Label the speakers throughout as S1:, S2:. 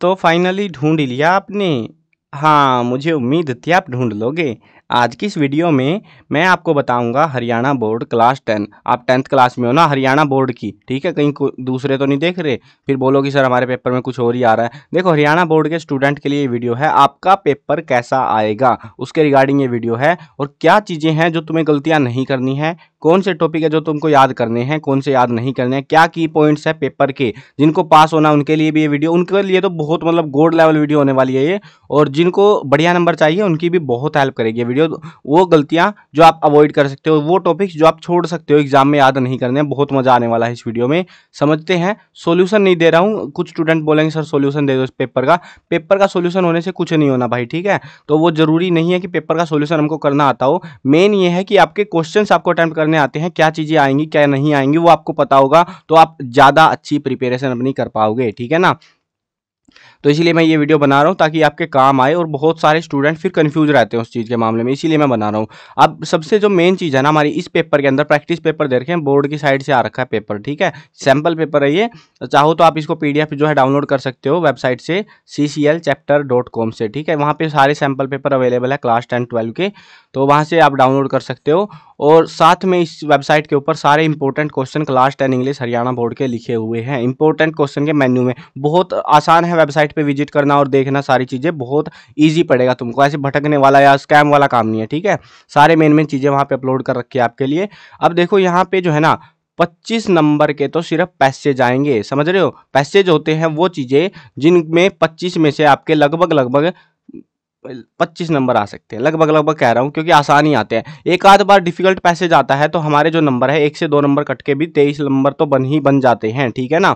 S1: तो फाइनली ढूंढ लिया आपने हाँ मुझे उम्मीद थी आप ढूंढ लोगे आज की इस वीडियो में मैं आपको बताऊंगा हरियाणा बोर्ड क्लास टेन आप टेंथ क्लास में हो ना हरियाणा बोर्ड की ठीक है कहीं दूसरे तो नहीं देख रहे फिर बोलोगे सर हमारे पेपर में कुछ और ही आ रहा है देखो हरियाणा बोर्ड के स्टूडेंट के लिए ये वीडियो है आपका पेपर कैसा आएगा उसके रिगार्डिंग ये वीडियो है और क्या चीज़ें हैं जो तुम्हें गलतियाँ नहीं करनी है कौन से टॉपिक है जो तुमको याद करने हैं कौन से याद नहीं करने हैं क्या की पॉइंट्स है पेपर के जिनको पास होना उनके लिए भी ये वीडियो उनके लिए तो बहुत मतलब गोल्ड लेवल वीडियो होने वाली है ये और जिनको बढ़िया नंबर चाहिए उनकी भी बहुत हेल्प करेगी वीडियो वो गलतियाँ जो आप अवॉइड कर सकते हो वो टॉपिक्स जो आप छोड़ सकते हो एग्जाम में याद नहीं करने बहुत मज़ा आने वाला है इस वीडियो में समझते हैं सोल्यूशन नहीं दे रहा हूँ कुछ स्टूडेंट बोलेंगे सर सोल्यूशन दे दो इस पेपर का पेपर का सोल्यूशन होने से कुछ नहीं होना भाई ठीक है तो वो जरूरी नहीं है कि पेपर का सोल्यूशन हमको करना आता हो मेन ये है कि आपके क्वेश्चन आपको अटैम्प्ट करने आते हैं क्या चीज़ें आएंगी क्या नहीं आएंगी वो आपको पता होगा तो आप ज़्यादा अच्छी प्रिपेरेशन अपनी कर पाओगे ठीक है ना तो इसलिए मैं ये वीडियो बना रहा हूँ ताकि आपके काम आए और बहुत सारे स्टूडेंट फिर कंफ्यूज रहते हैं उस चीज़ के मामले में इसीलिए मैं बना रहा हूँ अब सबसे जो मेन चीज़ है ना हमारी इस पेपर के अंदर प्रैक्टिस पेपर दे रखे हैं बोर्ड की साइड से आ रखा है पेपर ठीक है सैम्पल पेपर है ये तो चाहो तो आप इसको पी जो है डाउनलोड कर सकते हो वेबसाइट से सी से ठीक है वहाँ पर सारे सैम्पल पेपर अवेलेबल है क्लास टेन ट्वेल्व के तो वहाँ से आप डाउनलोड कर सकते हो और साथ में इस वेबसाइट के ऊपर सारे important question class ten English Haryana board के लिखे हुए हैं इंपॉर्टेंट क्वेश्चन के मेन्यू में बहुत आसान है वेबसाइट पे विजिट करना और देखना सारी चीज़ें बहुत ईजी पड़ेगा तुमको ऐसे भटकने वाला या स्कैम वाला काम नहीं है ठीक है सारे मेन मेन चीज़ें वहाँ पर अपलोड कर रखी है आपके लिए अब देखो यहाँ पर जो है ना पच्चीस नंबर के तो सिर्फ पैसेज आएंगे समझ रहे हो पैसेज होते हैं वो चीज़ें जिनमें पच्चीस में से आपके लगभग लगभग पच्चीस नंबर आ सकते हैं लगभग लगभग कह रहा हूँ क्योंकि आसान ही आते हैं एक आध बार डिफिकल्ट पैसेज आता है तो हमारे जो नंबर है एक से दो नंबर कट के भी तेईस नंबर तो बन ही बन जाते हैं ठीक है ना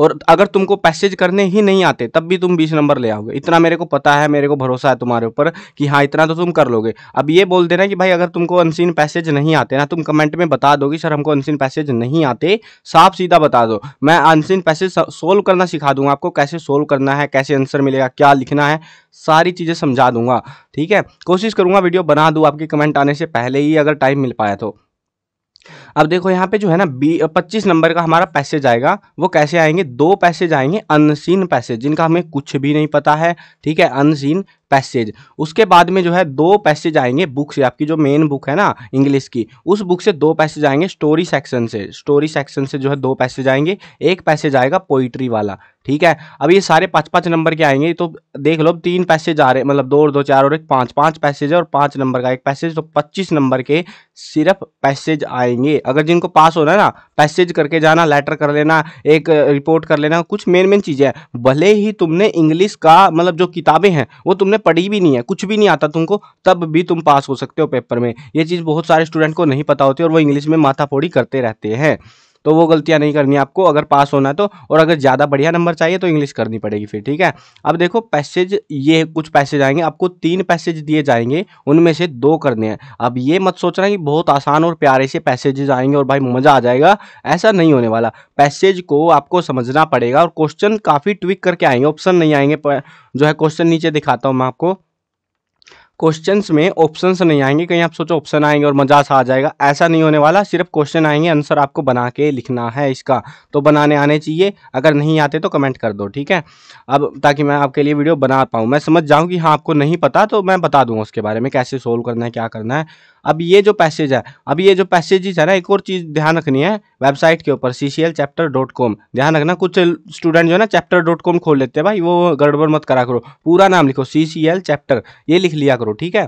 S1: और अगर तुमको पैसेज करने ही नहीं आते तब भी तुम बीस नंबर ले आओगे इतना मेरे को पता है मेरे को भरोसा है तुम्हारे ऊपर कि हाँ इतना तो तुम कर लोगे अब ये बोल देना कि भाई अगर तुमको अनसिन पैसेज नहीं आते ना तुम कमेंट में बता कि सर हमको अनसिन पैसेज नहीं आते साफ सीधा बता दो मैं अनसिन पैसेज सोल्व करना सिखा दूंगा आपको कैसे सोल्व करना है कैसे आंसर मिलेगा क्या लिखना है सारी चीज़ें समझा दूंगा ठीक है कोशिश करूंगा वीडियो बना दूँ आपके कमेंट आने से पहले ही अगर टाइम मिल पाया तो अब देखो यहाँ पे जो है ना बी पच्चीस नंबर का हमारा पैसेज आएगा वो कैसे आएंगे दो पैसेज आएंगे अनसीन पैसेज जिनका हमें कुछ भी नहीं पता है ठीक है अनसीन पैसेज उसके बाद में जो है दो पैसेज आएंगे बुक से आपकी जो मेन बुक है ना इंग्लिश की उस बुक से दो पैसेज आएंगे स्टोरी सेक्शन से स्टोरी सेक्शन से जो है दो पैसेज आएंगे एक पैसेज आएगा पोइट्री वाला ठीक है अब ये सारे पाँच पाँच नंबर के आएंगे तो देख लो तीन पैसेज आ रहे मतलब दो और दो चार और एक पाँच पाँच पैसेज और पाँच नंबर का एक पैसेज तो पच्चीस नंबर के सिर्फ पैसेज आएंगे अगर जिनको पास होना है ना पैसेज करके जाना लेटर कर लेना एक रिपोर्ट कर लेना कुछ मेन मेन चीज़ें हैं भले ही तुमने इंग्लिश का मतलब जो किताबें हैं वो तुमने में पढ़ी भी नहीं है कुछ भी नहीं आता तुमको तब भी तुम पास हो सकते हो पेपर में ये चीज़ बहुत सारे स्टूडेंट को नहीं पता होती और वो इंग्लिश में माथापोड़ी करते रहते हैं तो वो गलतियाँ नहीं करनी आपको अगर पास होना है तो और अगर ज़्यादा बढ़िया नंबर चाहिए तो इंग्लिश करनी पड़ेगी फिर ठीक है अब देखो पैसेज ये कुछ पैसेज आएंगे आपको तीन पैसेज दिए जाएंगे उनमें से दो करने हैं अब ये मत सोच हैं कि बहुत आसान और प्यारे से पैसेजेज आएंगे और भाई मज़ा आ जाएगा ऐसा नहीं होने वाला पैसेज को आपको समझना पड़ेगा और क्वेश्चन काफ़ी ट्विक करके आएंगे ऑप्शन नहीं आएंगे जो है क्वेश्चन नीचे दिखाता हूँ मैं आपको क्वेश्चंस में ऑप्शंस नहीं आएंगे कहीं आप सोचो ऑप्शन आएंगे और मजा सा आ जाएगा ऐसा नहीं होने वाला सिर्फ क्वेश्चन आएंगे आंसर आपको बना के लिखना है इसका तो बनाने आने चाहिए अगर नहीं आते तो कमेंट कर दो ठीक है अब ताकि मैं आपके लिए वीडियो बना पाऊँ मैं समझ जाऊँ कि हाँ आपको नहीं पता तो मैं बता दूँगा उसके बारे में कैसे सोल्व करना है क्या करना है अब ये जो पैसेज है अब ये जो पैसेज है ना एक और चीज़ ध्यान रखनी है वेबसाइट के ऊपर C C L chapter dot com ध्यान रखना कुछ स्टूडेंट जो है ना चैप्टर डॉट कॉम खोल लेते हैं भाई वो गड़बड़ मत करा करो पूरा नाम लिखो सी सी एल चैप्टर ये लिख लिया करो ठीक है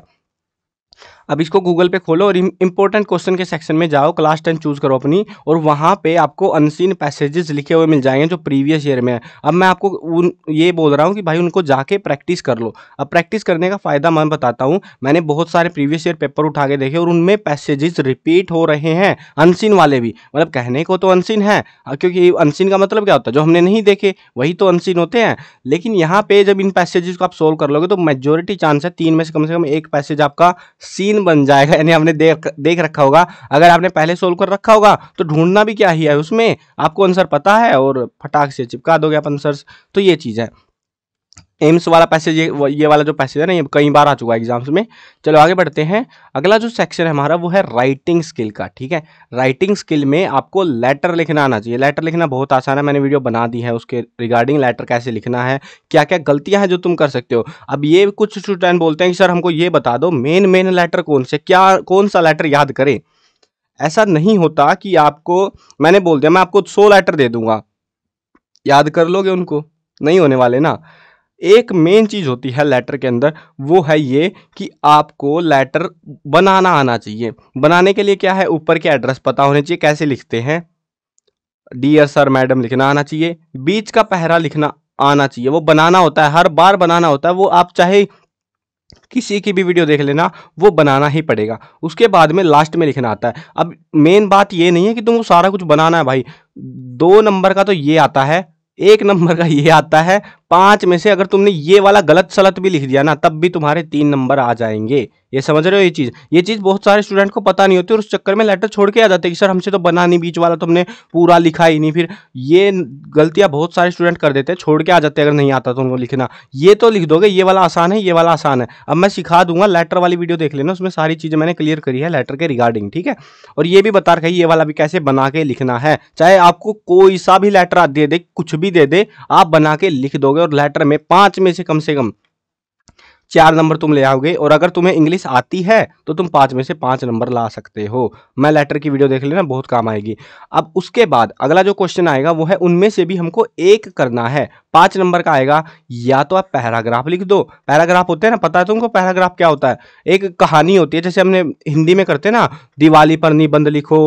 S1: अब इसको गूगल पे खोलो और इंपॉर्टेंट क्वेश्चन के सेक्शन में जाओ क्लास टेन चूज करो अपनी और वहाँ पे आपको अनसीन पैसेजेस लिखे हुए मिल जाएंगे जो प्रीवियस ईयर में है अब मैं आपको उन ये बोल रहा हूँ कि भाई उनको जाके प्रैक्टिस कर लो अब प्रैक्टिस करने का फ़ायदा मैं बताता हूँ मैंने बहुत सारे प्रीवियस ईयर पेपर उठा के देखे और उनमें पैसेजेस रिपीट हो रहे हैं अनसीन वाले भी मतलब कहने को तो अनसीन है क्योंकि अनसीन का मतलब क्या होता है जो हमने नहीं देखे वही तो अनसीन होते हैं लेकिन यहाँ पे जब इन पैसेजेस को आप सोल्व कर लोगे तो मेजोरिटी चांस है तीन में से कम से कम एक पैसेज आपका सीन बन जाएगा यानी आपने देख देख रखा होगा अगर आपने पहले सोल्व कर रखा होगा तो ढूंढना भी क्या ही है उसमें आपको आंसर पता है और फटाक से चिपका दोगे आप आंसर तो ये चीज़ है एम्स वाला पैसेज ये ये वाला जो पैसेज है ना ये कई बार आ चुका है एग्जाम्स में चलो आगे बढ़ते हैं अगला जो सेक्शन है हमारा वो है राइटिंग स्किल का ठीक है राइटिंग स्किल में आपको लेटर लिखना आना चाहिए लेटर लिखना बहुत आसान है मैंने वीडियो बना दी है उसके रिगार्डिंग लेटर कैसे लिखना है क्या क्या गलतियाँ हैं जो तुम कर सकते हो अब ये कुछ स्टूडेंट बोलते हैं कि सर हमको ये बता दो मेन मेन लेटर कौन से क्या कौन सा लेटर याद करें ऐसा नहीं होता कि आपको मैंने बोल दिया मैं आपको सौ लेटर दे दूंगा याद कर लोगे उनको नहीं होने वाले ना एक मेन चीज़ होती है लेटर के अंदर वो है ये कि आपको लेटर बनाना आना चाहिए बनाने के लिए क्या है ऊपर के एड्रेस पता होने चाहिए कैसे लिखते हैं डियर सर मैडम लिखना आना चाहिए बीच का पहरा लिखना आना चाहिए वो बनाना होता है हर बार बनाना होता है वो आप चाहे किसी की भी वीडियो देख लेना वो बनाना ही पड़ेगा उसके बाद में लास्ट में लिखना आता है अब मेन बात ये नहीं है कि तुमको सारा कुछ बनाना है भाई दो नंबर का तो ये आता है एक नंबर का ये आता है पांच में से अगर तुमने ये वाला गलत सलत भी लिख दिया ना तब भी तुम्हारे तीन नंबर आ जाएंगे ये समझ रहे हो ये चीज़ ये चीज़ बहुत सारे स्टूडेंट को पता नहीं होती और उस चक्कर में लेटर छोड़ के आ जाते कि सर हमसे तो बना नहीं बीच वाला तुमने पूरा लिखा ही नहीं फिर ये गलतियां बहुत सारे स्टूडेंट कर देते हैं छोड़ के आ जाते हैं अगर नहीं आता तो उनको लिखना ये तो लिख दोगे ये वाला आसान है ये वाला आसान है अब मैं सिखा दूंगा लेटर वाली वीडियो देख लेना उसमें सारी चीज़ें मैंने क्लियर करी है लेटर के रिगार्डिंग ठीक है और ये भी बता रखा है ये वाला भी कैसे बना के लिखना है चाहे आपको कोई सा भी लेटर दे दे कुछ भी दे दे आप बना के लिख दोगे और लेटर में पांच में से कम से कम चार नंबर तुम ले आओगे और अगर तुम्हें इंग्लिश आती है तो तुम पाँच में से पाँच नंबर ला सकते हो मैं लेटर की वीडियो देख लेना बहुत काम आएगी अब उसके बाद अगला जो क्वेश्चन आएगा वो है उनमें से भी हमको एक करना है पाँच नंबर का आएगा या तो आप पैराग्राफ लिख दो पैराग्राफ होते हैं ना पता है तुमको पैराग्राफ क्या होता है एक कहानी होती है जैसे हमने हिंदी में करते हैं ना दिवाली पर निबंध लिखो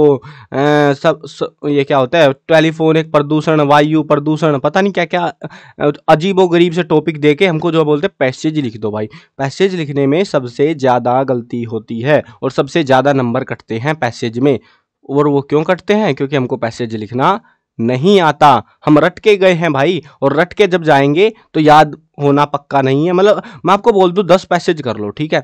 S1: सब, ये क्या होता है टेलीफोन एक प्रदूषण वायु प्रदूषण पता नहीं क्या क्या अजीब व गरीब से टॉपिक दे के हमको जो बोलते हैं पैसेज लिख दो भाई पैसेज लिखने में सबसे ज़्यादा गलती होती है और सबसे ज़्यादा नंबर कटते हैं पैसेज में और वो क्यों कटते हैं क्योंकि हमको पैसेज लिखना नहीं आता हम रट के गए हैं भाई और रट के जब जाएंगे तो याद होना पक्का नहीं है मतलब मैं आपको बोल दूँ दस पैसेज कर लो ठीक है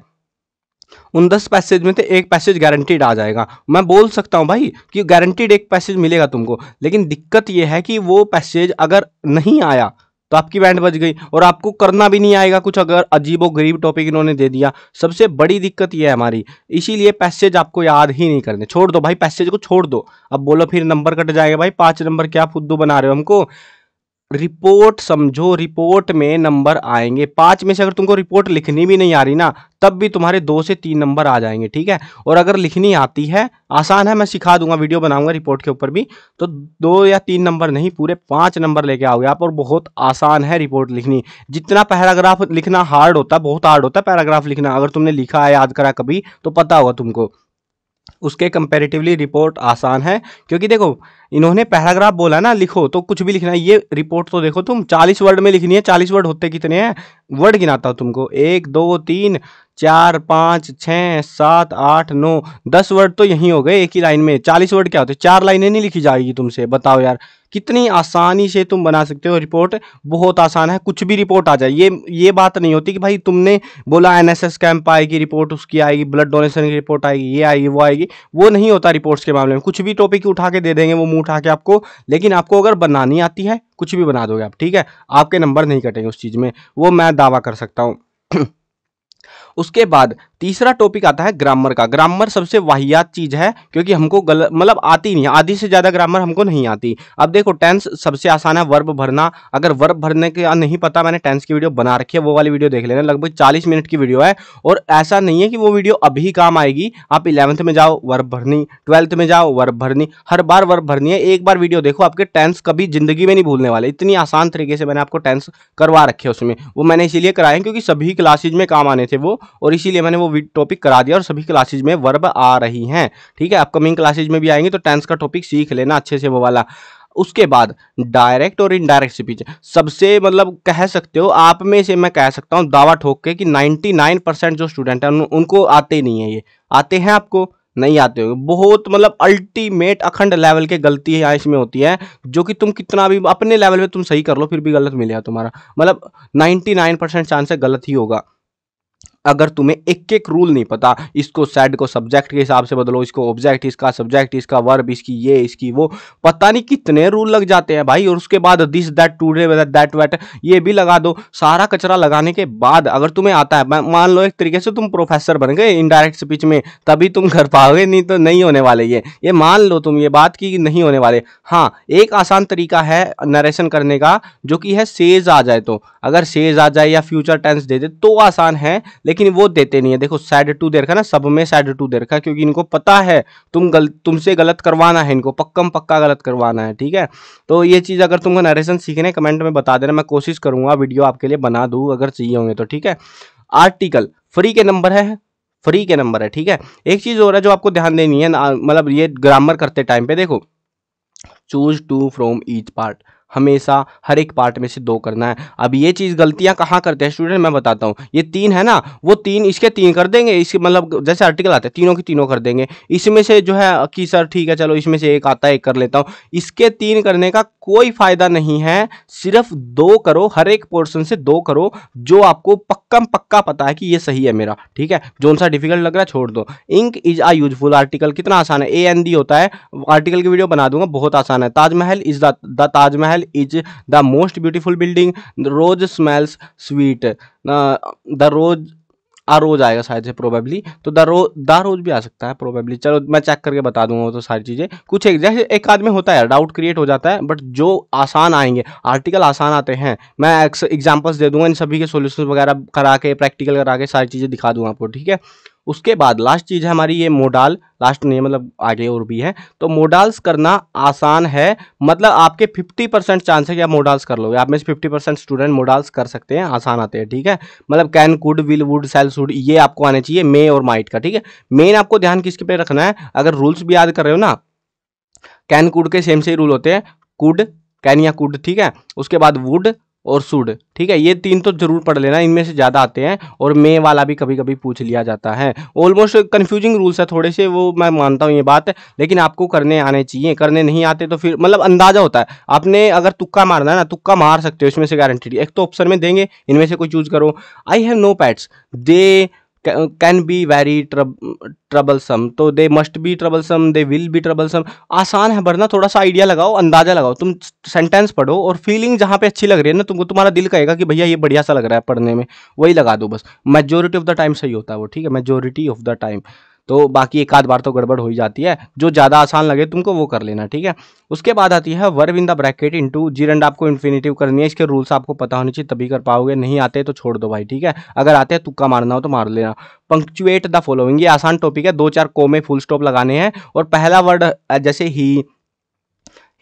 S1: उन दस पैसेज में से एक पैसेज गारंटीड आ जाएगा मैं बोल सकता हूँ भाई कि गारंटीड एक पैसेज मिलेगा तुमको लेकिन दिक्कत यह है कि वो पैसेज अगर नहीं आया तो आपकी बैंड बज गई और आपको करना भी नहीं आएगा कुछ अगर अजीबो गरीब टॉपिक इन्होंने दे दिया सबसे बड़ी दिक्कत यह है हमारी इसीलिए पैसेज आपको याद ही नहीं करने छोड़ दो भाई पैसेज को छोड़ दो अब बोलो फिर नंबर कट जाएगा भाई पाँच नंबर क्या फुद्दू बना रहे हो हमको रिपोर्ट समझो रिपोर्ट में नंबर आएंगे पाँच में से अगर तुमको रिपोर्ट लिखनी भी नहीं आ रही ना तब भी तुम्हारे दो से तीन नंबर आ जाएंगे ठीक है और अगर लिखनी आती है आसान है मैं सिखा दूंगा वीडियो बनाऊंगा रिपोर्ट के ऊपर भी तो दो या तीन नंबर नहीं पूरे पाँच नंबर लेके आओगे आप और बहुत आसान है रिपोर्ट लिखनी जितना पैराग्राफ लिखना हार्ड होता बहुत हार्ड होता पैराग्राफ लिखना अगर तुमने लिखा है याद करा कभी तो पता होगा तुमको उसके कंपेरेटिवली रिपोर्ट आसान है क्योंकि देखो इन्होंने पैराग्राफ बोला ना लिखो तो कुछ भी लिखना है ये रिपोर्ट तो देखो तुम चालीस वर्ड में लिखनी है चालीस वर्ड होते कितने हैं वर्ड गिनाता हूँ तुमको एक दो तीन चार पाँच छः सात आठ नौ दस वर्ड तो यहीं हो गए एक ही लाइन में चालीस वर्ड क्या होते चार लाइनें नहीं लिखी जाएगी तुमसे बताओ यार कितनी आसानी से तुम बना सकते हो रिपोर्ट बहुत आसान है कुछ भी रिपोर्ट आ जाए ये ये बात नहीं होती कि भाई तुमने बोला एनएसएस कैंप आएगी रिपोर्ट उसकी आएगी ब्लड डोनेशन की रिपोर्ट आएगी ये आएगी वो आएगी वो नहीं होता रिपोर्ट्स के मामले में कुछ भी टॉपिक उठा के दे देंगे वो उठा के आपको लेकिन आपको अगर बनानी आती है कुछ भी बना दोगे आप ठीक है आपके नंबर नहीं कटेंगे उस चीज़ में वो मैं दावा कर सकता हूँ उसके बाद तीसरा टॉपिक आता है ग्रामर का ग्रामर सबसे वाहियात चीज़ है क्योंकि हमको गलत मतलब आती नहीं आधी से ज़्यादा ग्रामर हमको नहीं आती अब देखो टेंस सबसे आसान है वर्ब भरना अगर वर्ब भरने के नहीं पता मैंने टेंस की वीडियो बना रखी है वो वाली वीडियो देख लेना लगभग चालीस मिनट की वीडियो है और ऐसा नहीं है कि वो वीडियो अभी काम आएगी आप इलेवंथ में जाओ वर्ब भरनी ट्वेल्थ में जाओ वर्ब भरनी हर बार वर्ब भरनी है एक बार वीडियो देखो आपके टेंस कभी ज़िंदगी में नहीं भूलने वाले इतनी आसान तरीके से मैंने आपको टेंस करवा रखे उसमें वो मैंने इसीलिए कराए क्योंकि सभी क्लासेज में काम आने थे वो और इसीलिए मैंने वो टॉपिक करा दिया और सभी क्लासेज में वर्ब आ रही हैं ठीक है अपकमिंग क्लासेज में भी आएंगे तो टेंस का टॉपिक सीख लेना अच्छे से वो वाला उसके बाद डायरेक्ट और इनडायरेक्ट स्पीच सबसे मतलब कह सकते हो आप में से मैं कह सकता हूँ दावा ठोक के कि 99 परसेंट जो स्टूडेंट हैं उन, उनको आते ही नहीं है ये आते हैं आपको नहीं आते हो बहुत मतलब अल्टीमेट अखंड लेवल के गलती है इसमें होती है जो कि तुम कितना भी अपने लेवल पे तुम सही कर लो फिर भी गलत मिलेगा तुम्हारा मतलब 99 परसेंट चांस है गलत ही होगा अगर तुम्हें एक एक रूल नहीं पता इसको सेड को सब्जेक्ट के हिसाब से बदलो इसको ऑब्जेक्ट इसका सब्जेक्ट इसका वर्ब इसकी ये इसकी वो पता नहीं कितने रूल लग जाते हैं भाई और उसके बाद this that today weather that wet ये भी लगा दो सारा कचरा लगाने के बाद अगर तुम्हें आता है मान लो एक तरीके से तुम प्रोफेसर बन गए इनडायरेक्ट स्पीच में तभी तुम कर पाओगे नहीं तो नहीं होने वाले ये ये मान लो तुम ये बात की नहीं होने वाले हाँ एक आसान तरीका है नरेशन करने का जो कि है सेज आ जाए तो अगर सेज आ जाए या फ्यूचर टेंस दे दे तो आसान है लेकिन वो देते नहीं है देखो साइड टू दे रखा ना सब में साइड टू दे रखा है क्योंकि इनको पता है तुम गल तुमसे गलत करवाना है इनको पक्कम पक्का गलत करवाना है ठीक है तो ये चीज़ अगर तुमको नरेशन सीखने कमेंट में बता देना मैं कोशिश करूँगा वीडियो आपके लिए बना दूँ अगर चाहिए होंगे तो ठीक है आर्टिकल फ्री के नंबर है फ्री के नंबर है ठीक है एक चीज़ और है जो आपको ध्यान देनी है मतलब ये ग्रामर करते टाइम पे देखो choose two from each part हमेशा हर एक पार्ट में से दो करना है अब ये चीज़ गलतियां कहाँ करते हैं स्टूडेंट मैं बताता हूँ ये तीन है ना वो तीन इसके तीन कर देंगे इसके मतलब जैसे आर्टिकल आते हैं तीनों के तीनों कर देंगे इसमें से जो है कि सर ठीक है चलो इसमें से एक आता है एक कर लेता हूँ इसके तीन करने का कोई फ़ायदा नहीं है सिर्फ दो करो हर एक पोर्सन से दो करो जो आपको पक्का पक्का पता है कि ये सही है मेरा ठीक है जो सा डिफिकल्ट लग रहा है छोड़ दो ink is a useful article कितना आसान है ए एन डी होता है आर्टिकल की वीडियो बना दूंगा बहुत आसान है Taj Mahal is the Taj Mahal temple is the most beautiful building the rose smells sweet uh, the a rose आएगा शायद से प्रोबेबली तो द रोज द रोज भी आ सकता है प्रोबेबली चलो मैं चेक करके बता दूंगा वो तो सारी चीज़ें कुछ एक जैसे एक आदमी होता है डाउट क्रिएट हो जाता है बट जो आसान आएंगे आर्टिकल आसान आते हैं मैं एग्जाम्पल्स दे दूंगा इन सभी के सोल्यूशन वगैरह करा के प्रैक्टिकल करा के सारी चीज़ें दिखा दूंगा आपको ठीक है उसके बाद लास्ट चीज़ है हमारी ये मोडाल लास्ट नहीं मतलब आगे और भी है तो मोडाल्स करना आसान है मतलब आपके 50 परसेंट चांस है कि आप मोडाल्स कर लोगे आप में से 50 परसेंट स्टूडेंट मोडाल्स कर सकते हैं आसान आते हैं ठीक है मतलब can could will would sells would ये आपको आने चाहिए मे और माइट का ठीक है मेन आपको ध्यान किसके पे रखना है अगर रूल्स भी याद कर रहे हो ना कैन कुड के सेम से रूल होते हैं कुड कैन या कुड ठीक है उसके बाद वुड और सुड ठीक है ये तीन तो जरूर पढ़ लेना इनमें से ज़्यादा आते हैं और मे वाला भी कभी कभी पूछ लिया जाता है ऑलमोस्ट कन्फ्यूजिंग रूल्स है थोड़े से वो मैं मानता हूँ ये बात लेकिन आपको करने आने चाहिए करने नहीं आते तो फिर मतलब अंदाजा होता है आपने अगर तुक्का मारना है ना तुक्का मार सकते हो इसमें से गारंटी एक तो ऑप्शन में देंगे इनमें से कोई चूज करो I have no pets they can be very troublesome तो they must be troublesome they will be troublesome आसान है वरना थोड़ा सा आइडिया लगाओ अंदाजा लगाओ तुम सेंटेंस पढ़ो और फीलिंग जहाँ पे अच्छी लग रही है ना तुमको तुम्हारा दिल कहेगा कि भैया ये बढ़िया सा लग रहा है पढ़ने में वही लगा दो बस मेजोरिटी ऑफ द टाइम सही होता है वो ठीक है मेजोरिटी ऑफ द टाइम तो बाकी एक आध बार तो गड़बड़ हो ही जाती है जो ज़्यादा आसान लगे तुमको वो कर लेना ठीक है उसके बाद आती है verb in the bracket into gerund आपको इन्फिनेटिव करनी है इसके रूल्स आपको पता होने चाहिए तभी कर पाओगे नहीं आते तो छोड़ दो भाई ठीक है अगर आते हैं तुक्का मारना हो तो मार लेना पंक्चुएट द फॉलोइंग ये आसान टॉपिक है दो चार कोमे फुल स्टॉप लगाने हैं और पहला वर्ड जैसे ही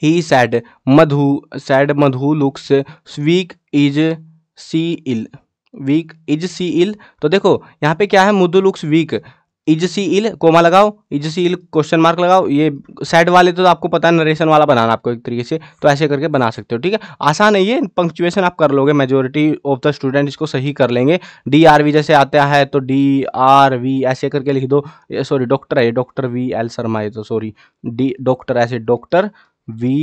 S1: ही said Madhu said Madhu looks weak is she ill weak is she ill तो देखो यहाँ पे क्या है Madhu looks weak is she ill comma लगाओ इजसी इल क्वेश्चन मार्क लगाओ ये सेट वाले तो आपको पता है नरेशन वाला बनाना आपको एक तरीके से तो ऐसे करके बना सकते हो ठीक है आसान है ये पंक्चुएशन आप कर लोगे मेजोरिटी ऑफ द स्टूडेंट इसको सही कर लेंगे डी आर वी जैसे आता है तो डी आर वी ऐसे करके लिख दो सॉरी डॉक्टर है डॉक्टर वी एल शर्मा ये तो सॉरी डी डॉक्टर ऐसे डॉक्टर वी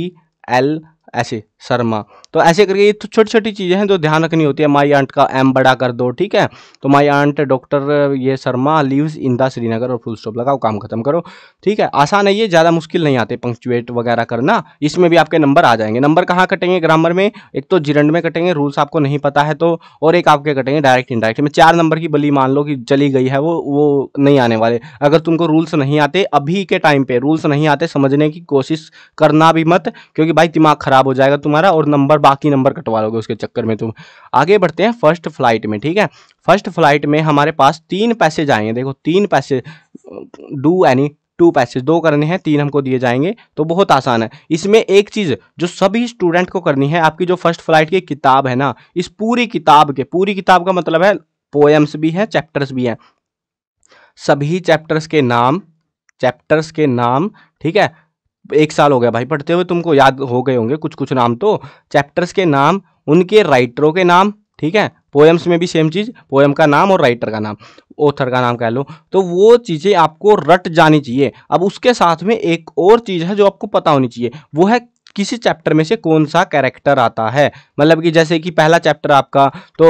S1: एल ऐसे शर्मा तो ऐसे करके ये तो छोटी छोटी चीज़ें हैं जो ध्यान रखनी होती है माई आंट का एम बड़ा कर दो ठीक है तो माई आंट डॉक्टर ये शर्मा लीव्स द श्रीनगर और फुल स्टॉप लगाओ काम खत्म करो ठीक है आसान है ये ज़्यादा मुश्किल नहीं आते पंक्चुएट वगैरह करना इसमें भी आपके नंबर आ जाएंगे नंबर कहाँ कटेंगे ग्रामर में एक तो जिरंड में कटेंगे रूल्स आपको नहीं पता है तो और एक आपके कटेंगे डायरेक्ट इनडायरेक्ट में चार नंबर की बली मान लो कि चली गई है वो वो नहीं आने वाले अगर तुमको रूल्स नहीं आते अभी के टाइम पर रूल्स नहीं आते समझने की कोशिश करना भी मत क्योंकि भाई दिमाग खराब ख़राब हो जाएगा तुम्हारा और नंबर बाकी नंबर कटवा लोगे उसके चक्कर में तुम आगे बढ़ते हैं फर्स्ट फ्लाइट में ठीक है फर्स्ट फ्लाइट में हमारे पास तीन पैसे जाएंगे देखो तीन पैसे डू एनी टू पैसेज दो करने हैं तीन हमको दिए जाएंगे तो बहुत आसान है इसमें एक चीज़ जो सभी स्टूडेंट को करनी है आपकी जो फर्स्ट फ्लाइट की किताब है ना इस पूरी किताब के पूरी किताब का मतलब है पोएम्स भी हैं चैप्टर्स भी हैं सभी चैप्टर्स के नाम चैप्टर्स के नाम ठीक है एक साल हो गया भाई पढ़ते हुए तुमको याद हो गए होंगे कुछ कुछ नाम तो चैप्टर्स के नाम उनके राइटरों के नाम ठीक है पोएम्स में भी सेम चीज़ पोएम का नाम और राइटर का नाम ऑथर का नाम कह लो तो वो चीज़ें आपको रट जानी चाहिए अब उसके साथ में एक और चीज़ है जो आपको पता होनी चाहिए वो है किसी चैप्टर में से कौन सा कैरेक्टर आता है मतलब कि जैसे कि पहला चैप्टर आपका तो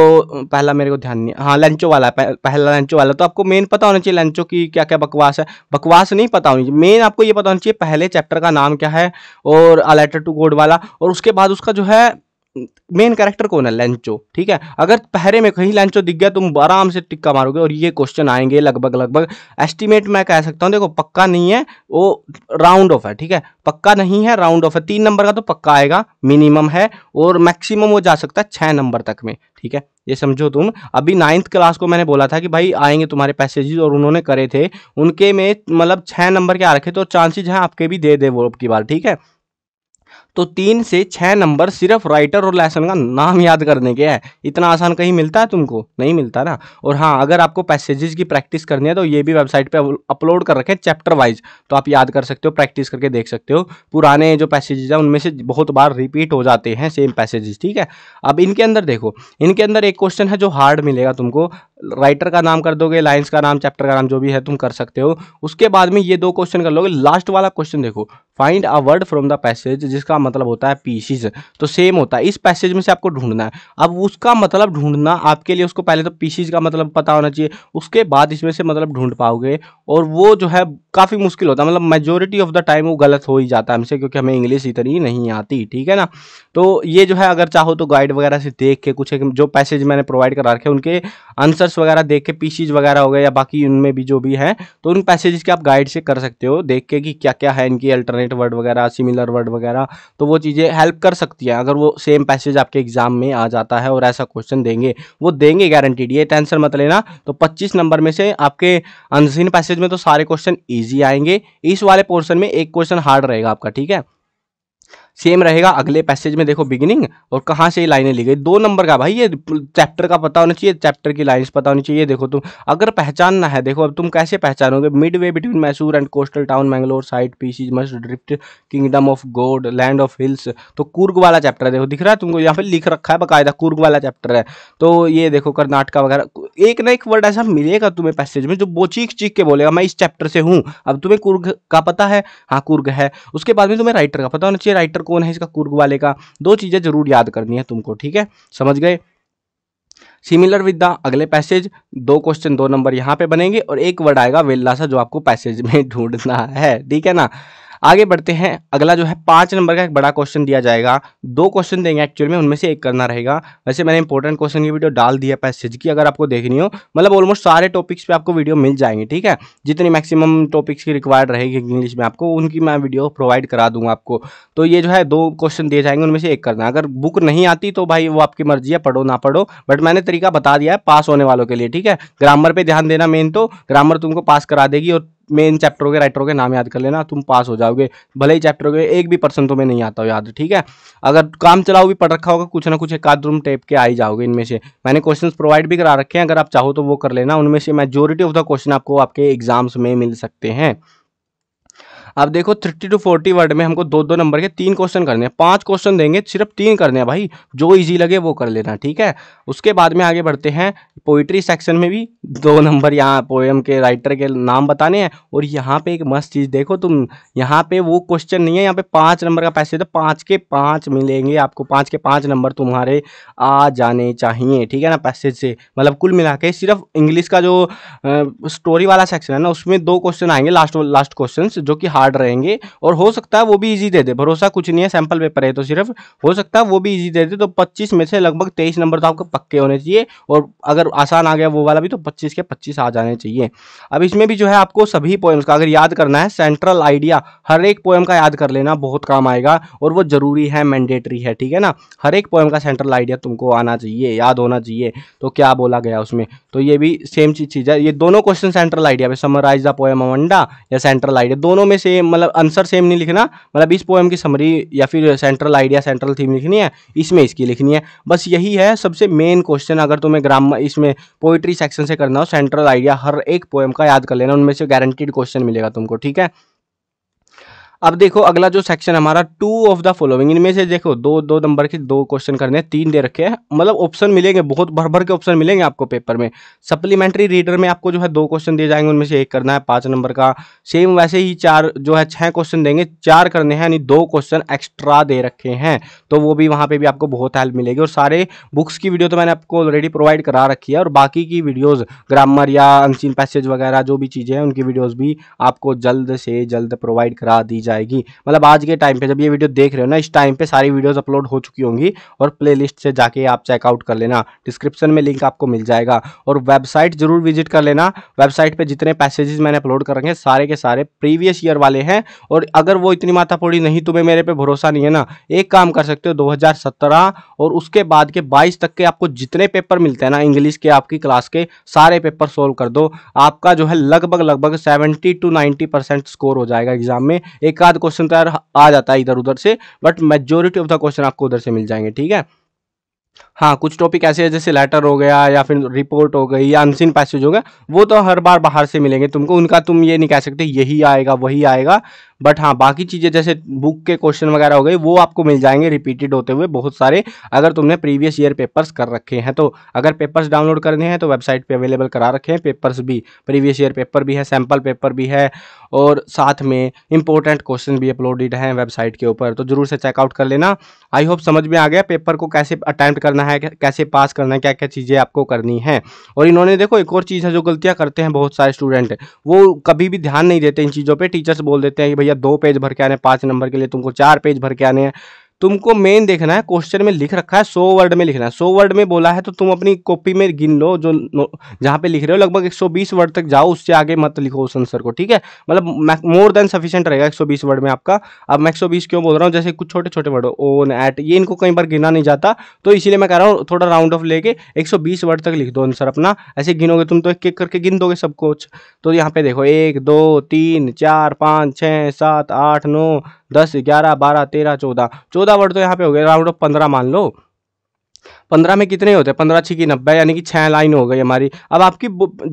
S1: पहला मेरे को ध्यान नहीं हाँ लंचो वाला पहला लंचो वाला तो आपको मेन पता होना चाहिए लंचो की क्या क्या बकवास है बकवास नहीं पता होनी चाहिए मेन आपको ये पता होना चाहिए पहले चैप्टर का नाम क्या है और अलेटर टू गोड वाला और उसके बाद उसका जो है मेन कैरेक्टर कौन है लेंचो ठीक है अगर पहरे में कहीं लेंचो दिख गया तुम आराम से टिक्का मारोगे और ये क्वेश्चन आएंगे लगभग लगभग एस्टिमेट मैं कह सकता हूँ देखो पक्का नहीं है वो राउंड ऑफ है ठीक है पक्का नहीं है राउंड ऑफ है तीन नंबर का तो पक्का आएगा मिनिमम है और मैक्सिमम वो जा सकता है छः नंबर तक में ठीक है ये समझो तुम अभी नाइन्थ क्लास को मैंने बोला था कि भाई आएंगे तुम्हारे पैसेजेस और उन्होंने करे थे उनके में मतलब छः नंबर के आ रखे तो चांसेज हैं आपके भी दे दे वो की बार ठीक है तो तीन से छः नंबर सिर्फ राइटर और लेसन का नाम याद करने के है इतना आसान कहीं मिलता है तुमको नहीं मिलता ना और हाँ अगर आपको पैसेजेस की प्रैक्टिस करनी है तो ये भी वेबसाइट पे अपलोड कर रखे चैप्टर वाइज तो आप याद कर सकते हो प्रैक्टिस करके देख सकते हो पुराने जो पैसेजेज हैं उनमें से बहुत बार रिपीट हो जाते हैं सेम पैसेजेस ठीक है अब इनके अंदर देखो इनके अंदर एक क्वेश्चन है जो हार्ड मिलेगा तुमको राइटर का नाम कर दोगे लाइन्स का नाम चैप्टर का नाम जो भी है तुम कर सकते हो उसके बाद में ये दो क्वेश्चन कर लोगे लास्ट वाला क्वेश्चन देखो find a word from the passage जिसका मतलब होता है पीसीज तो सेम होता है इस पैसेज में से आपको ढूंढना है अब उसका मतलब ढूंढना आपके लिए उसको पहले तो पीसीज का मतलब पता होना चाहिए उसके बाद इसमें से मतलब ढूंढ पाओगे और वो जो है काफ़ी मुश्किल होता है मतलब मेजोरिटी ऑफ द टाइम वो गलत हो ही जाता है हमसे क्योंकि हमें इंग्लिश इतनी नहीं आती ठीक है ना तो ये जो है अगर चाहो तो गाइड वगैरह से देख के कुछ जो पैसेज मैंने प्रोवाइड करा रखे उनके आंसर्स वगैरह देख के पीसीज वगैरह हो गए या बाकी उनमें भी जो भी है तो उन पैसेज के आप गाइड से कर सकते हो देख के कि क्या क्या है इनकी अल्टरनेट वर्ड वगैरह सिमिलर वर्ड वगैरह तो वो चीज़ें हेल्प कर सकती है अगर वो सेम पैसेज आपके एग्जाम में आ जाता है और ऐसा क्वेश्चन देंगे वो देंगे गारंटीड ये टेंसर मत लेना तो पच्चीस नंबर में से आपके अनसिन पैसेज में तो सारे क्वेश्चन ईजी आएंगे इस वाले पोर्सन में एक क्वेश्चन हार्ड रहेगा आपका ठीक है सेम रहेगा अगले पैसेज में देखो बिगिनिंग और कहाँ से ये लाइनें ली गई दो नंबर का भाई ये चैप्टर का पता होना चाहिए चैप्टर की लाइन्स पता होनी चाहिए देखो तुम अगर पहचानना है देखो अब तुम कैसे पहचानोगे mid way between Mysore and coastal town Mangalore side pieces must drift kingdom of God land of hills तो कुर्ग वाला चैप्टर देखो दिख रहा है तुमको यहाँ पर लिख रखा है बकायदा कुर्ग वाला चैप्टर है तो ये देखो कर्नाटका वगैरह एक ना एक वर्ड ऐसा मिलेगा तुम्हें पैसेज में जो वो चीख चीख के बोलेगा मैं इस चैप्टर से हूँ अब तुम्हें कुर्ग का पता है हाँ कुर्ग है उसके बाद में तुम्हें राइटर का पता होना चाहिए राइटर कौन है इसका कुर्ग वाले का दो चीज़ें जरूर याद करनी है तुमको ठीक है समझ गए सिमिलर विद द अगले पैसेज दो क्वेश्चन दो नंबर यहाँ पे बनेंगे और एक वर्ड आएगा वेल्लासा जो आपको पैसेज में ढूंढना है ठीक है ना आगे बढ़ते हैं अगला जो है पाँच नंबर का एक बड़ा क्वेश्चन दिया जाएगा दो क्वेश्चन देंगे एक्चुअल में उनमें से एक करना रहेगा वैसे मैंने इंपॉर्टेंट क्वेश्चन की वीडियो डाल दिया पैसेज की अगर आपको देखनी हो मतलब ऑलमोस्ट सारे टॉपिक्स पे आपको वीडियो मिल जाएंगे ठीक है जितनी मैक्सिमम टॉपिक्स की रिक्वायर्ड रहेगी इंग्लिश में आपको उनकी मैं वीडियो प्रोवाइड करा दूंगा आपको तो ये जो है दो क्वेश्चन दिए जाएंगे उनमें से एक करना अगर बुक नहीं आती तो भाई वो आपकी मर्जी है पढ़ो ना पढ़ो बट मैंने तरीका बता दिया है पास होने वालों के लिए ठीक है ग्रामर पर ध्यान देना मेन तो ग्रामर तुमको पास करा देगी और मेन चैप्टरों के राइटरों के नाम याद कर लेना तुम पास हो जाओगे भले ही चैप्टर के एक भी पर्सन तुम्हें नहीं आता हो याद ठीक है अगर काम चलाओ भी पढ़ रखा होगा कुछ ना कुछ एक आध रूम टेप के आ ही जाओगे इनमें से मैंने क्वेश्चन प्रोवाइड भी करा रखे हैं अगर आप चाहो तो वो कर लेना उनमें से मेजोरिटी ऑफ द क्वेश्चन आपको आपके एग्जाम्स में मिल सकते हैं अब देखो थर्टी टू फोर्टी वर्ड में हमको दो दो नंबर के तीन क्वेश्चन करने हैं पांच क्वेश्चन देंगे सिर्फ तीन करने हैं भाई जो ईजी लगे वो कर लेना ठीक है उसके बाद में आगे बढ़ते हैं पोइट्री सेक्शन में भी दो नंबर यहाँ पोएम के राइटर के नाम बताने हैं और यहाँ पे एक मस्त चीज़ देखो तुम यहाँ पे वो क्वेश्चन नहीं है यहाँ पे पाँच नंबर का पैसे तो पाँच के पाँच मिलेंगे आपको पाँच के पाँच नंबर तुम्हारे आ जाने चाहिए ठीक है ना पैसेज से मतलब कुल मिला के सिर्फ इंग्लिश का जो स्टोरी वाला सेक्शन है ना उसमें दो क्वेश्चन आएंगे लास्ट लास्ट क्वेश्चन जो कि हार्ड हार्ड रहेंगे और हो सकता है वो भी इजी दे दे भरोसा कुछ नहीं है सैंपल पेपर है तो सिर्फ हो सकता है वो भी इजी दे दे तो 25 में से लगभग 23 नंबर तो आपको पक्के होने चाहिए और अगर आसान आ गया वो वाला भी तो 25 के 25 आ जाने चाहिए अब इसमें भी जो है आपको सभी पोएम्स का अगर याद करना है सेंट्रल आइडिया हर एक पोएम का याद कर लेना बहुत काम आएगा और वो जरूरी है मैंडेटरी है ठीक है ना हर एक पोएम का सेंट्रल आइडिया तुमको आना चाहिए याद होना चाहिए तो क्या बोला गया उसमें तो ये भी सेम चीज़ है ये दोनों क्वेश्चन सेंट्रल आइडिया पे समराइज द पोएम अमंडा या सेंट्रल आइडिया दोनों में से सेम मतलब आंसर सेम नहीं लिखना मतलब इस पोएम की समरी या फिर सेंट्रल आइडिया सेंट्रल थीम लिखनी है इसमें इसकी लिखनी है बस यही है सबसे मेन क्वेश्चन अगर तुम्हें ग्रामर इसमें पोइट्री सेक्शन से करना हो सेंट्रल आइडिया हर एक पोएम का याद कर लेना उनमें से गारंटीड क्वेश्चन मिलेगा तुमको ठीक है अब देखो अगला जो सेक्शन हमारा टू ऑफ द फॉलोइंग इनमें से देखो दो दो नंबर के दो क्वेश्चन करने हैं तीन दे रखे हैं मतलब ऑप्शन मिलेंगे बहुत भर भर के ऑप्शन मिलेंगे आपको पेपर में सप्लीमेंट्री रीडर में आपको जो है दो क्वेश्चन दिए जाएंगे उनमें से एक करना है पाँच नंबर का सेम वैसे ही चार जो है छः क्वेश्चन देंगे चार करने हैं यानी दो क्वेश्चन एक्स्ट्रा दे रखे हैं तो वो भी वहाँ पर भी आपको बहुत हेल्प मिलेगी और सारे बुक्स की वीडियो तो मैंने आपको ऑलरेडी प्रोवाइड करा रखी है और बाकी की वीडियोज़ ग्रामर या अनसिन पैसेज वगैरह जो भी चीज़ें हैं उनकी वीडियोज़ भी आपको जल्द से जल्द प्रोवाइड करा दी जाए जाएगी मतलब आज के टाइम पे जब ये वीडियो देख रहे हो ना इस टाइम पे सारी वीडियोस अपलोड हो चुकी होंगी और प्लेलिस्ट से जाके आप चेकआउट कर लेना डिस्क्रिप्शन में लिंक आपको मिल जाएगा और वेबसाइट जरूर विजिट कर लेना वेबसाइट पर जितने पैसेजेस मैंने अपलोड कर रखे सारे के सारे प्रीवियस ईयर वाले हैं और अगर वो इतनी माथापोड़ी नहीं तुम्हें मेरे पे भरोसा नहीं है ना एक काम कर सकते हो दो और उसके बाद के बाईस तक के आपको जितने पेपर मिलते हैं ना इंग्लिश के आपकी क्लास के सारे पेपर सोल्व कर दो आपका जो है लगभग लगभग 70 टू 90 परसेंट स्कोर हो जाएगा एग्जाम में एक एक आध क्वेश्चन तो यार आ जाता है इधर उधर से but majority of the question आपको उधर से मिल जाएंगे ठीक है हाँ कुछ टॉपिक ऐसे है जैसे लेटर हो गया या फिर रिपोर्ट हो गई या अनसिन पैसेज हो गया वो तो हर बार बाहर से मिलेंगे तुमको उनका तुम ये नहीं कह सकते यही आएगा वही आएगा बट हाँ बाकी चीज़ें जैसे बुक के क्वेश्चन वगैरह हो गए वो आपको मिल जाएंगे रिपीटेड होते हुए बहुत सारे अगर तुमने प्रीवियस ईयर पेपर्स कर रखे हैं तो अगर पेपर्स डाउनलोड करने हैं तो वेबसाइट पर अवेलेबल करा रखे हैं पेपर्स भी प्रीवियस ईयर पेपर भी है सैम्पल पेपर भी है और साथ में इंपॉर्टेंट क्वेश्चन भी अपलोडेड हैं वेबसाइट के ऊपर तो ज़रूर से चेकआउट कर लेना आई होप समझ में आ गया पेपर को कैसे अटैम्प्ट करना है कैसे पास करना है क्या क्या चीज़ें आपको करनी है और इन्होंने देखो एक और चीज़ है जो गलतियाँ करते हैं बहुत सारे स्टूडेंट वो कभी भी ध्यान नहीं देते इन चीज़ों पर टीचर्स बोल देते हैं कि भैया दो पेज भर के आने पाँच नंबर के लिए तुमको चार पेज भर के आने हैं तुमको मेन देखना है क्वेश्चन में लिख रखा है सौ वर्ड में लिखना है सौ वर्ड में बोला है तो तुम अपनी कॉपी में गिन लो जो जहाँ पे लिख रहे हो लगभग 120 वर्ड तक जाओ उससे आगे मत लिखो उस आंसर को ठीक है मतलब मोर देन सफिशियंट रहेगा 120 वर्ड में आपका अब मैं 120 क्यों बोल रहा हूँ जैसे कुछ छोटे छोटे वर्ड ओन एट ये इनको कई बार गिना नहीं जाता तो इसीलिए मैं कह रहा हूँ थोड़ा राउंड ऑफ लेके एक वर्ड तक लिख दो आंसर अपना ऐसे गिनोगे तुम तो एक एक करके गिन दोगे सब कुछ तो यहाँ पे देखो एक दो तीन चार पाँच छः सात आठ नौ दस ग्यारह बारह तेरह चौदह चौदह वर्ड तो यहाँ पे हो गए राउंड ऑफ पंद्रह मान लो पंद्रह में कितने होते हैं पंद्रह छः की नब्बे यानी कि छः लाइन हो गई हमारी अब आपकी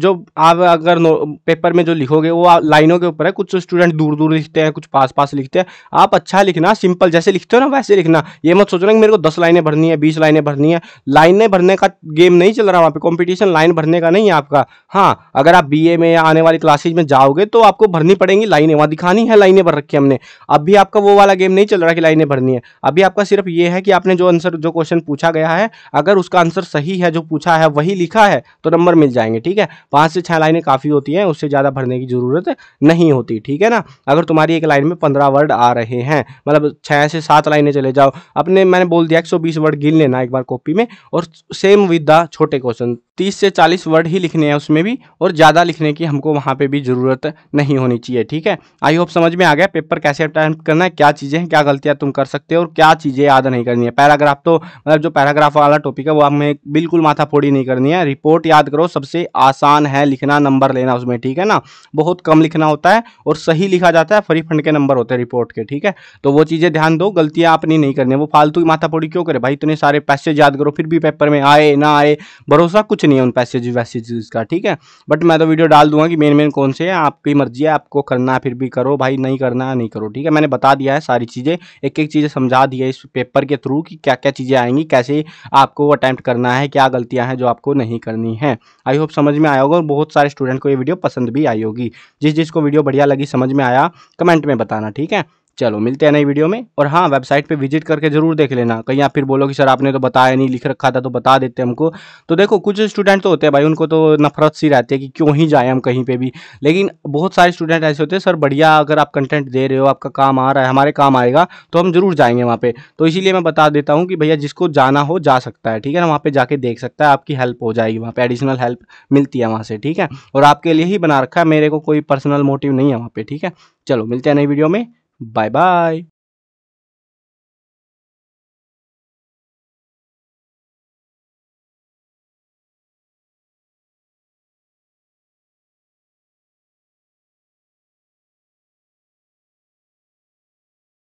S1: जो आप अगर पेपर में जो लिखोगे वो लाइनों के ऊपर है कुछ स्टूडेंट दूर दूर लिखते हैं कुछ पास पास लिखते हैं आप अच्छा लिखना सिंपल जैसे लिखते हो ना वैसे लिखना ये मत सोचना कि मेरे को दस लाइनें भरनी है बीस लाइनें भरनी है लाइनें भरने का गेम नहीं चल रहा वहाँ पर कॉम्पिटिशन लाइन भरने का नहीं है आपका हाँ अगर आप बी में या आने वाली क्लासेज में जाओगे तो आपको भरनी पड़ेंगी लाइनें वहाँ दिखानी है लाइनें भर रखी हमने अभी आपका वो वाला गेम नहीं चल रहा कि लाइनें भरनी है अभी आपका सिर्फ ये है कि आपने जो आंसर जो क्वेश्चन पूछा गया है अगर उसका आंसर सही है जो पूछा है वही लिखा है तो नंबर मिल जाएंगे ठीक है पाँच से छः लाइनें काफ़ी होती हैं उससे ज़्यादा भरने की ज़रूरत नहीं होती ठीक है ना अगर तुम्हारी एक लाइन में पंद्रह वर्ड आ रहे हैं मतलब छः से सात लाइनें चले जाओ अपने मैंने बोल दिया एक वर्ड गिन लेना एक बार कॉपी में और सेम विद द छोटे क्वेश्चन तीस से चालीस वर्ड ही लिखने हैं उसमें भी और ज़्यादा लिखने की हमको वहाँ पे भी ज़रूरत नहीं होनी चाहिए ठीक है आई होप समझ में आ गया पेपर कैसे अटैम्प करना है क्या चीज़ें हैं क्या गलतियाँ तुम कर सकते हो और क्या चीज़ें याद नहीं करनी है पैराग्राफ तो मतलब जो पैराग्राफ वाला टॉपिक है वो हमें बिल्कुल माथा नहीं करनी है रिपोर्ट याद करो सबसे आसान है लिखना नंबर लेना उसमें ठीक है ना बहुत कम लिखना होता है और सही लिखा जाता है फ्री फंड के नंबर होते हैं रिपोर्ट के ठीक है तो वो चीज़ें ध्यान दो गलतियाँ अपनी नहीं करनी वो फालतू की माथा क्यों करे भाई इतने सारे पैसेज याद करो फिर भी पेपर में आए ना आए भरोसा कुछ कुछ नहीं है उन पैसेज वैसेज का ठीक है बट मैं तो वीडियो डाल दूंगा कि मेन मेन कौन से है आपकी मर्जी है आपको करना फिर भी करो भाई नहीं करना नहीं करो ठीक है मैंने बता दिया है सारी चीज़ें एक एक चीज़ें समझा दी है इस पेपर के थ्रू कि क्या क्या चीज़ें आएंगी कैसे आपको अटैम्प्ट करना है क्या गलतियाँ हैं जो आपको नहीं करनी है आई होप समझ में आया होगा और बहुत सारे स्टूडेंट को ये वीडियो पसंद भी आई होगी जिस जिसको वीडियो बढ़िया लगी समझ में आया कमेंट में बताना ठीक है चलो मिलते हैं नई वीडियो में और हाँ वेबसाइट पे विजिट करके ज़रूर देख लेना कहीं आप फिर बोलो कि सर आपने तो बताया नहीं लिख रखा था तो बता देते हमको तो देखो कुछ स्टूडेंट तो होते हैं भाई उनको तो नफरत सी रहती है कि क्यों ही जाएं हम कहीं पर भी लेकिन बहुत सारे स्टूडेंट ऐसे होते हैं सर बढ़िया अगर आप कंटेंट दे रहे हो आपका काम आ रहा है हमारे काम आएगा तो हम ज़रूर जाएंगे वहाँ पर तो इसीलिए मैं बता देता हूँ कि भैया जिसको जाना हो जा सकता है ठीक है ना वहाँ पर जाके देख सकता है आपकी हेल्प हो जाएगी वहाँ पर एडिशनल हेल्प मिलती है वहाँ से ठीक है और आपके लिए ही बना रखा है मेरे को कोई पर्सनल मोटिव नहीं है वहाँ पर ठीक है चलो मिलते हैं नई वीडियो में Bye bye.